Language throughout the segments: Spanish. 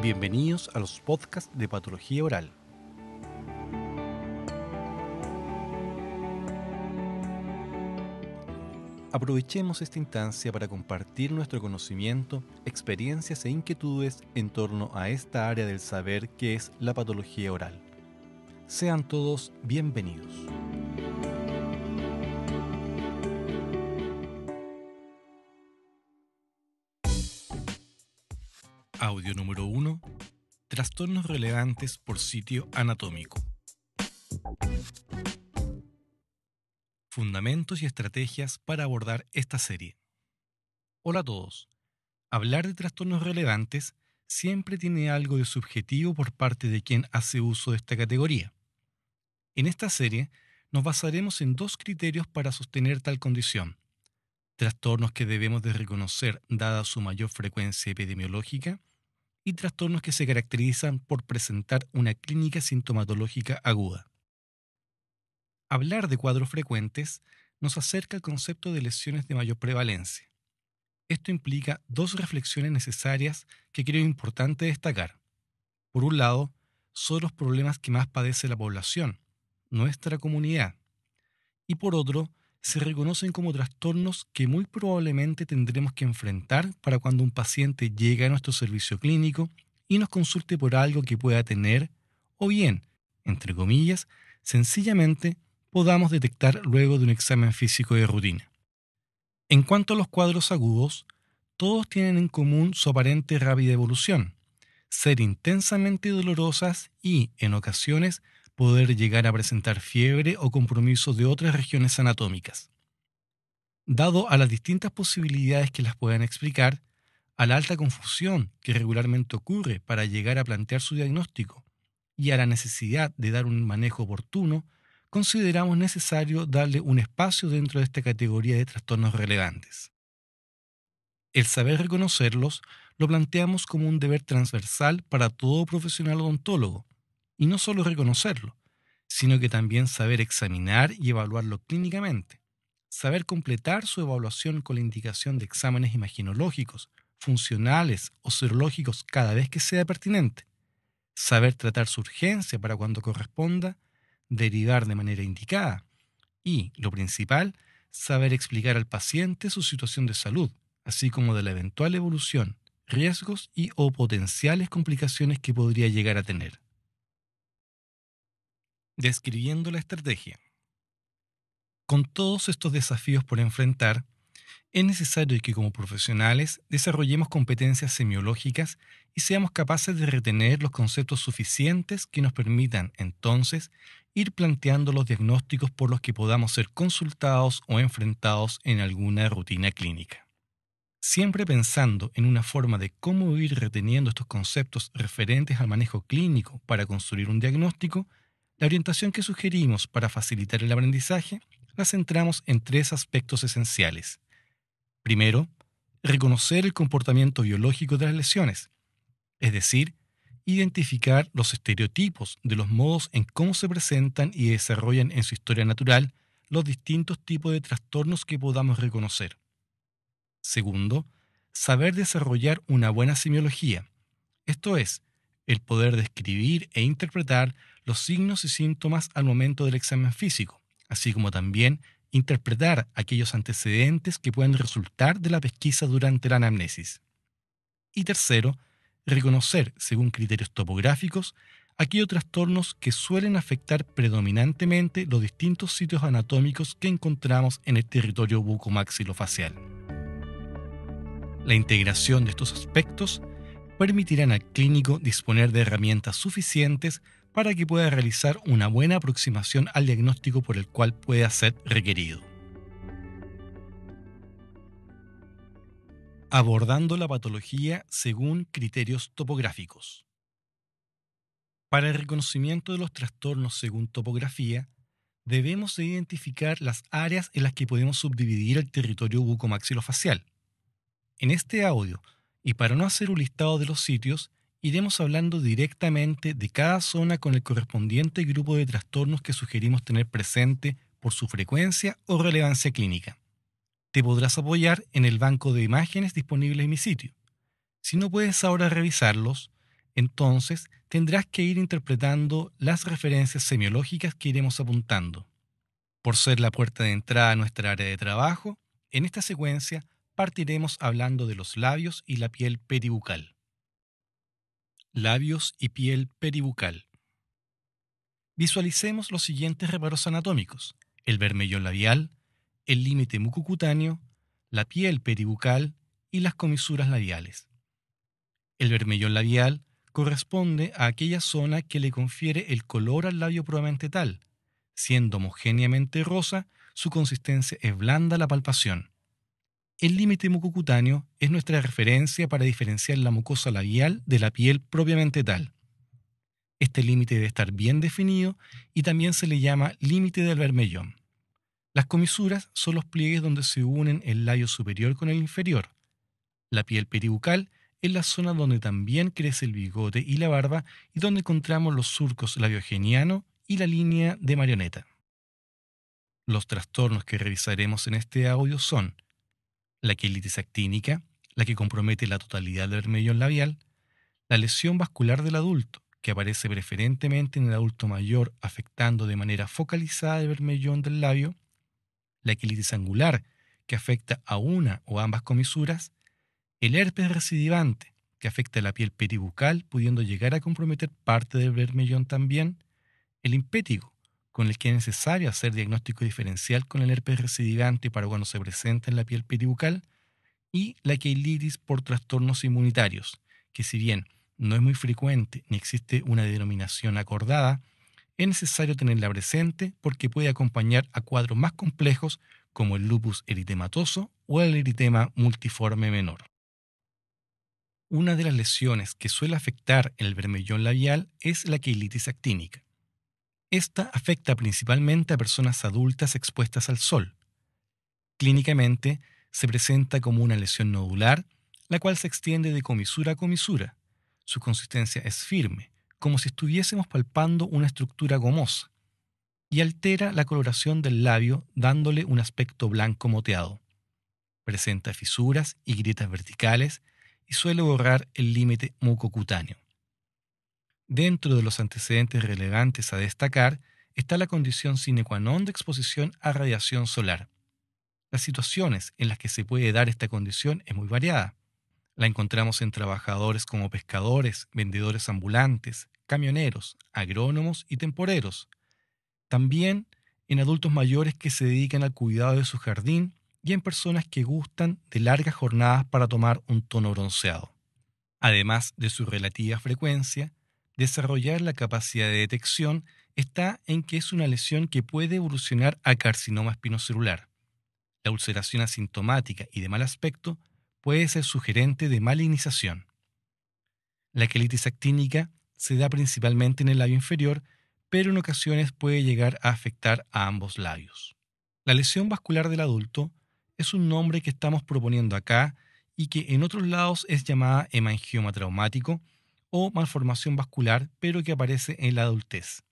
Bienvenidos a los podcasts de patología oral. Aprovechemos esta instancia para compartir nuestro conocimiento, experiencias e inquietudes en torno a esta área del saber que es la patología oral. Sean todos bienvenidos. Audio número 1. Trastornos relevantes por sitio anatómico. Fundamentos y estrategias para abordar esta serie. Hola a todos. Hablar de trastornos relevantes siempre tiene algo de subjetivo por parte de quien hace uso de esta categoría. En esta serie nos basaremos en dos criterios para sostener tal condición, trastornos que debemos de reconocer dada su mayor frecuencia epidemiológica y trastornos que se caracterizan por presentar una clínica sintomatológica aguda. Hablar de cuadros frecuentes nos acerca al concepto de lesiones de mayor prevalencia. Esto implica dos reflexiones necesarias que creo importante destacar. Por un lado, son los problemas que más padece la población, nuestra comunidad, y por otro, se reconocen como trastornos que muy probablemente tendremos que enfrentar para cuando un paciente llegue a nuestro servicio clínico y nos consulte por algo que pueda tener, o bien, entre comillas, sencillamente podamos detectar luego de un examen físico de rutina. En cuanto a los cuadros agudos, todos tienen en común su aparente rápida evolución, ser intensamente dolorosas y, en ocasiones, poder llegar a presentar fiebre o compromiso de otras regiones anatómicas. Dado a las distintas posibilidades que las puedan explicar, a la alta confusión que regularmente ocurre para llegar a plantear su diagnóstico y a la necesidad de dar un manejo oportuno, consideramos necesario darle un espacio dentro de esta categoría de trastornos relevantes. El saber reconocerlos lo planteamos como un deber transversal para todo profesional odontólogo, y no solo reconocerlo, sino que también saber examinar y evaluarlo clínicamente. Saber completar su evaluación con la indicación de exámenes imaginológicos, funcionales o serológicos cada vez que sea pertinente. Saber tratar su urgencia para cuando corresponda, derivar de manera indicada. Y, lo principal, saber explicar al paciente su situación de salud, así como de la eventual evolución, riesgos y o potenciales complicaciones que podría llegar a tener describiendo la estrategia. Con todos estos desafíos por enfrentar, es necesario que como profesionales desarrollemos competencias semiológicas y seamos capaces de retener los conceptos suficientes que nos permitan entonces ir planteando los diagnósticos por los que podamos ser consultados o enfrentados en alguna rutina clínica. Siempre pensando en una forma de cómo ir reteniendo estos conceptos referentes al manejo clínico para construir un diagnóstico, la orientación que sugerimos para facilitar el aprendizaje la centramos en tres aspectos esenciales. Primero, reconocer el comportamiento biológico de las lesiones, es decir, identificar los estereotipos de los modos en cómo se presentan y desarrollan en su historia natural los distintos tipos de trastornos que podamos reconocer. Segundo, saber desarrollar una buena semiología, esto es, el poder describir e interpretar los signos y síntomas al momento del examen físico, así como también interpretar aquellos antecedentes que pueden resultar de la pesquisa durante la anamnesis. Y tercero, reconocer, según criterios topográficos, aquellos trastornos que suelen afectar predominantemente los distintos sitios anatómicos que encontramos en el territorio bucomaxilofacial. La integración de estos aspectos permitirá al clínico disponer de herramientas suficientes para que pueda realizar una buena aproximación al diagnóstico por el cual pueda ser requerido. Abordando la patología según criterios topográficos. Para el reconocimiento de los trastornos según topografía, debemos identificar las áreas en las que podemos subdividir el territorio bucomaxilofacial. En este audio, y para no hacer un listado de los sitios, iremos hablando directamente de cada zona con el correspondiente grupo de trastornos que sugerimos tener presente por su frecuencia o relevancia clínica. Te podrás apoyar en el banco de imágenes disponible en mi sitio. Si no puedes ahora revisarlos, entonces tendrás que ir interpretando las referencias semiológicas que iremos apuntando. Por ser la puerta de entrada a nuestra área de trabajo, en esta secuencia partiremos hablando de los labios y la piel peribucal labios y piel peribucal. Visualicemos los siguientes reparos anatómicos: el vermellón labial, el límite mucocutáneo, la piel peribucal y las comisuras labiales. El vermellón labial corresponde a aquella zona que le confiere el color al labio probamente tal. Siendo homogéneamente rosa, su consistencia es blanda a la palpación. El límite mucocutáneo es nuestra referencia para diferenciar la mucosa labial de la piel propiamente tal. Este límite debe estar bien definido y también se le llama límite del vermellón. Las comisuras son los pliegues donde se unen el labio superior con el inferior. La piel peribucal es la zona donde también crece el bigote y la barba y donde encontramos los surcos labiogeniano y la línea de marioneta. Los trastornos que revisaremos en este audio son la quelitis actínica, la que compromete la totalidad del vermellón labial, la lesión vascular del adulto, que aparece preferentemente en el adulto mayor, afectando de manera focalizada el vermellón del labio, la quilitis angular, que afecta a una o ambas comisuras, el herpes recidivante, que afecta la piel peribucal, pudiendo llegar a comprometer parte del vermellón también, el impétigo, con el que es necesario hacer diagnóstico diferencial con el herpes recidivante para cuando se presenta en la piel peribucal, y la queilitis por trastornos inmunitarios, que si bien no es muy frecuente ni existe una denominación acordada, es necesario tenerla presente porque puede acompañar a cuadros más complejos como el lupus eritematoso o el eritema multiforme menor. Una de las lesiones que suele afectar el vermellón labial es la queilitis actínica. Esta afecta principalmente a personas adultas expuestas al sol. Clínicamente, se presenta como una lesión nodular, la cual se extiende de comisura a comisura. Su consistencia es firme, como si estuviésemos palpando una estructura gomosa, y altera la coloración del labio dándole un aspecto blanco moteado. Presenta fisuras y grietas verticales y suele borrar el límite mucocutáneo. Dentro de los antecedentes relevantes a destacar está la condición sine qua non de exposición a radiación solar. Las situaciones en las que se puede dar esta condición es muy variada. La encontramos en trabajadores como pescadores, vendedores ambulantes, camioneros, agrónomos y temporeros. También en adultos mayores que se dedican al cuidado de su jardín y en personas que gustan de largas jornadas para tomar un tono bronceado. Además de su relativa frecuencia, desarrollar la capacidad de detección está en que es una lesión que puede evolucionar a carcinoma espinocelular. La ulceración asintomática y de mal aspecto puede ser sugerente de malignización. La quelitis actínica se da principalmente en el labio inferior, pero en ocasiones puede llegar a afectar a ambos labios. La lesión vascular del adulto es un nombre que estamos proponiendo acá y que en otros lados es llamada hemangioma traumático, o malformación vascular, pero que aparece en la adultez.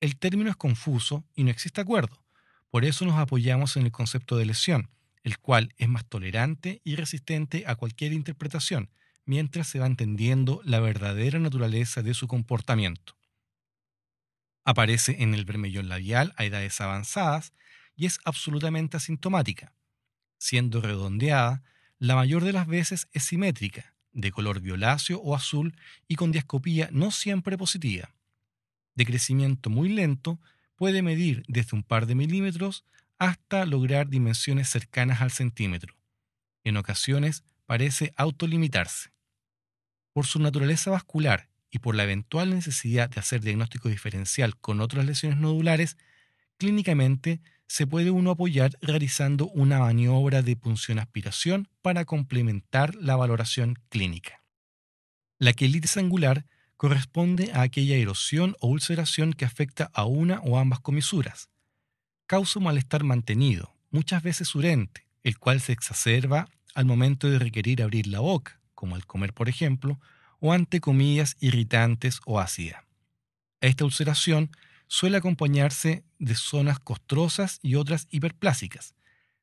El término es confuso y no existe acuerdo. Por eso nos apoyamos en el concepto de lesión, el cual es más tolerante y resistente a cualquier interpretación, mientras se va entendiendo la verdadera naturaleza de su comportamiento. Aparece en el vermellón labial a edades avanzadas y es absolutamente asintomática. Siendo redondeada, la mayor de las veces es simétrica, de color violáceo o azul y con diascopía no siempre positiva. De crecimiento muy lento, puede medir desde un par de milímetros hasta lograr dimensiones cercanas al centímetro. En ocasiones parece autolimitarse. Por su naturaleza vascular y por la eventual necesidad de hacer diagnóstico diferencial con otras lesiones nodulares, clínicamente se puede uno apoyar realizando una maniobra de punción-aspiración para complementar la valoración clínica. La quelitis angular corresponde a aquella erosión o ulceración que afecta a una o ambas comisuras. Causa un malestar mantenido, muchas veces urente, el cual se exacerba al momento de requerir abrir la boca, como al comer por ejemplo, o ante comidas irritantes o ácidas. esta ulceración suele acompañarse de zonas costrosas y otras hiperplásicas.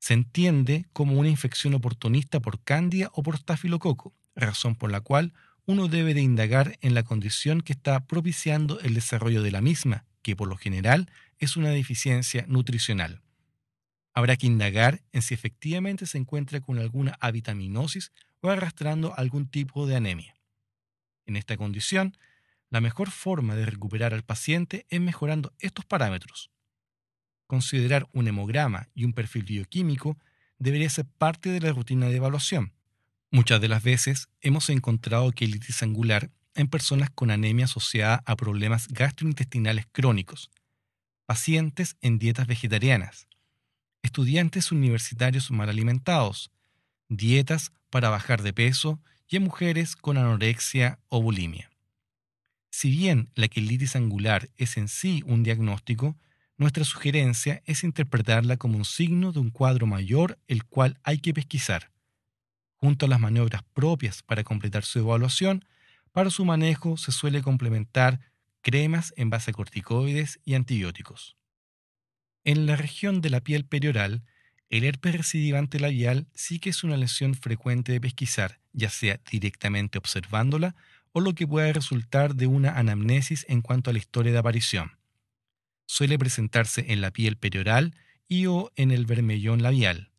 Se entiende como una infección oportunista por candia o por estafilococo, razón por la cual uno debe de indagar en la condición que está propiciando el desarrollo de la misma, que por lo general es una deficiencia nutricional. Habrá que indagar en si efectivamente se encuentra con alguna avitaminosis o arrastrando algún tipo de anemia. En esta condición, la mejor forma de recuperar al paciente es mejorando estos parámetros. Considerar un hemograma y un perfil bioquímico debería ser parte de la rutina de evaluación. Muchas de las veces hemos encontrado quelitis angular en personas con anemia asociada a problemas gastrointestinales crónicos, pacientes en dietas vegetarianas, estudiantes universitarios mal alimentados, dietas para bajar de peso y en mujeres con anorexia o bulimia. Si bien la quilitis angular es en sí un diagnóstico, nuestra sugerencia es interpretarla como un signo de un cuadro mayor el cual hay que pesquisar, junto a las maniobras propias para completar su evaluación, para su manejo se suele complementar cremas en base a corticoides y antibióticos. En la región de la piel perioral, el herpes recidivante labial sí que es una lesión frecuente de pesquisar, ya sea directamente observándola o lo que puede resultar de una anamnesis en cuanto a la historia de aparición. Suele presentarse en la piel perioral y o en el vermellón labial.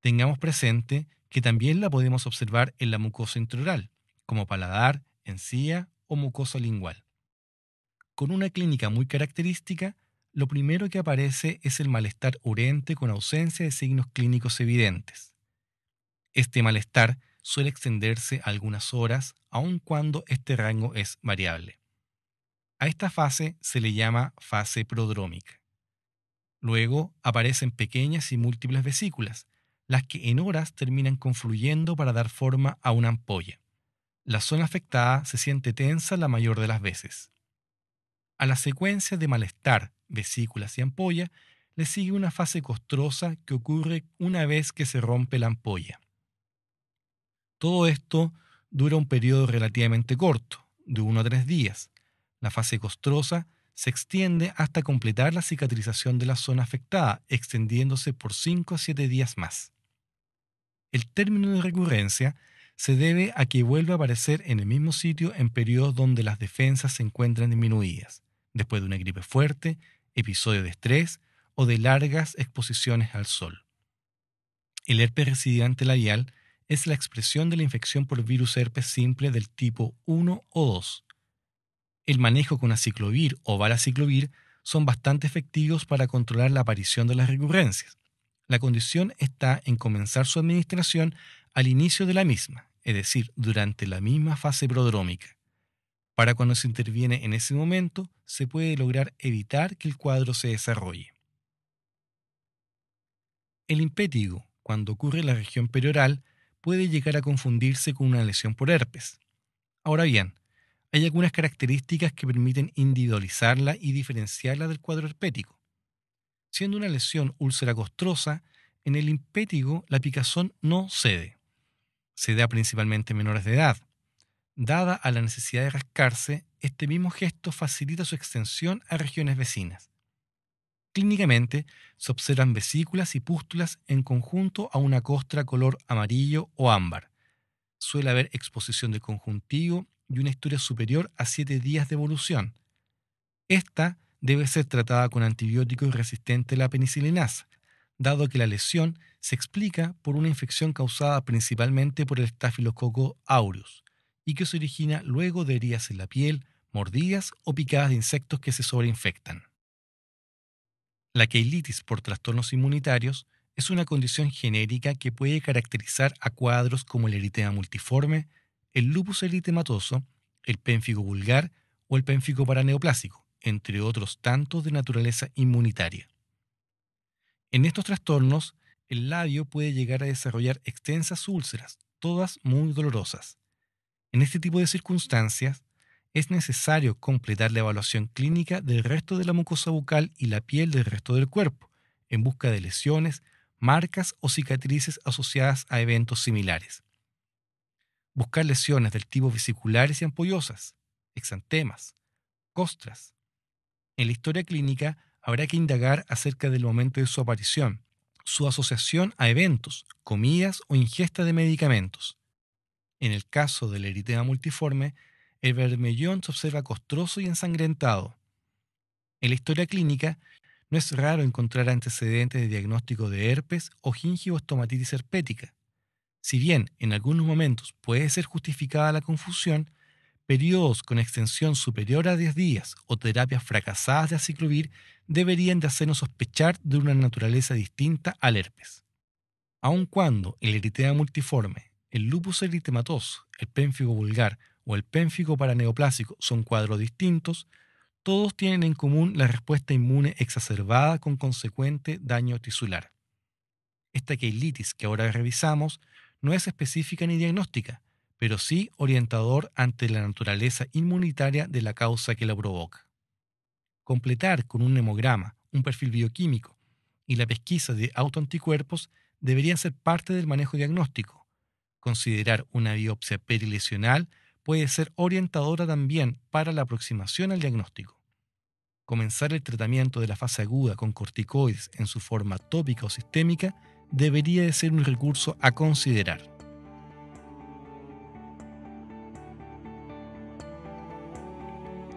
Tengamos presente que también la podemos observar en la mucosa introral, como paladar, encía o mucosa lingual. Con una clínica muy característica, lo primero que aparece es el malestar urente con ausencia de signos clínicos evidentes. Este malestar suele extenderse algunas horas, aun cuando este rango es variable. A esta fase se le llama fase prodrómica. Luego aparecen pequeñas y múltiples vesículas, las que en horas terminan confluyendo para dar forma a una ampolla. La zona afectada se siente tensa la mayor de las veces. A la secuencia de malestar, vesículas y ampolla le sigue una fase costrosa que ocurre una vez que se rompe la ampolla. Todo esto dura un periodo relativamente corto, de 1 a 3 días. La fase costrosa se extiende hasta completar la cicatrización de la zona afectada, extendiéndose por 5 a 7 días más. El término de recurrencia se debe a que vuelve a aparecer en el mismo sitio en periodos donde las defensas se encuentran disminuidas, después de una gripe fuerte, episodio de estrés o de largas exposiciones al sol. El herpes residente labial es la expresión de la infección por virus herpes simple del tipo 1 o 2. El manejo con aciclovir o valaciclovir son bastante efectivos para controlar la aparición de las recurrencias. La condición está en comenzar su administración al inicio de la misma, es decir, durante la misma fase prodrómica. Para cuando se interviene en ese momento, se puede lograr evitar que el cuadro se desarrolle. El impétigo, cuando ocurre en la región perioral, puede llegar a confundirse con una lesión por herpes. Ahora bien, hay algunas características que permiten individualizarla y diferenciarla del cuadro herpético. Siendo una lesión úlcera costrosa, en el impétigo la picazón no cede. Se da principalmente a menores de edad. Dada a la necesidad de rascarse, este mismo gesto facilita su extensión a regiones vecinas. Clínicamente, se observan vesículas y pústulas en conjunto a una costra color amarillo o ámbar. Suele haber exposición de conjuntivo y una historia superior a 7 días de evolución. Esta debe ser tratada con antibióticos resistentes a la penicilinasa, dado que la lesión se explica por una infección causada principalmente por el Staphylococcus aureus y que se origina luego de heridas en la piel, mordidas o picadas de insectos que se sobreinfectan. La queilitis por trastornos inmunitarios es una condición genérica que puede caracterizar a cuadros como el eritema multiforme, el lupus eritematoso, el pénfigo vulgar o el pénfigo paraneoplásico, entre otros tantos de naturaleza inmunitaria. En estos trastornos, el labio puede llegar a desarrollar extensas úlceras, todas muy dolorosas. En este tipo de circunstancias, es necesario completar la evaluación clínica del resto de la mucosa bucal y la piel del resto del cuerpo, en busca de lesiones, marcas o cicatrices asociadas a eventos similares. Buscar lesiones del tipo vesiculares y ampollosas, exantemas, costras. En la historia clínica habrá que indagar acerca del momento de su aparición, su asociación a eventos, comidas o ingesta de medicamentos. En el caso del eritema multiforme, el vermellón se observa costroso y ensangrentado. En la historia clínica, no es raro encontrar antecedentes de diagnóstico de herpes o gingivoestomatitis herpética. Si bien en algunos momentos puede ser justificada la confusión, periodos con extensión superior a 10 días o terapias fracasadas de aciclovir deberían de hacernos sospechar de una naturaleza distinta al herpes. Aun cuando el eritema multiforme, el lupus eritematoso, el pénfigo vulgar o el pénfico para neoplásico son cuadros distintos, todos tienen en común la respuesta inmune exacerbada con consecuente daño tisular. Esta queilitis que ahora revisamos no es específica ni diagnóstica, pero sí orientador ante la naturaleza inmunitaria de la causa que la provoca. Completar con un hemograma, un perfil bioquímico y la pesquisa de autoanticuerpos deberían ser parte del manejo diagnóstico. Considerar una biopsia perilesional puede ser orientadora también para la aproximación al diagnóstico. Comenzar el tratamiento de la fase aguda con corticoides en su forma tópica o sistémica debería de ser un recurso a considerar.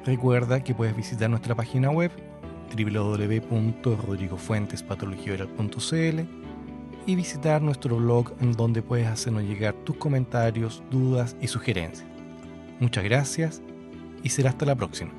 Recuerda que puedes visitar nuestra página web www.rodrigofuentespatologioral.cl y visitar nuestro blog en donde puedes hacernos llegar tus comentarios, dudas y sugerencias. Muchas gracias y será hasta la próxima.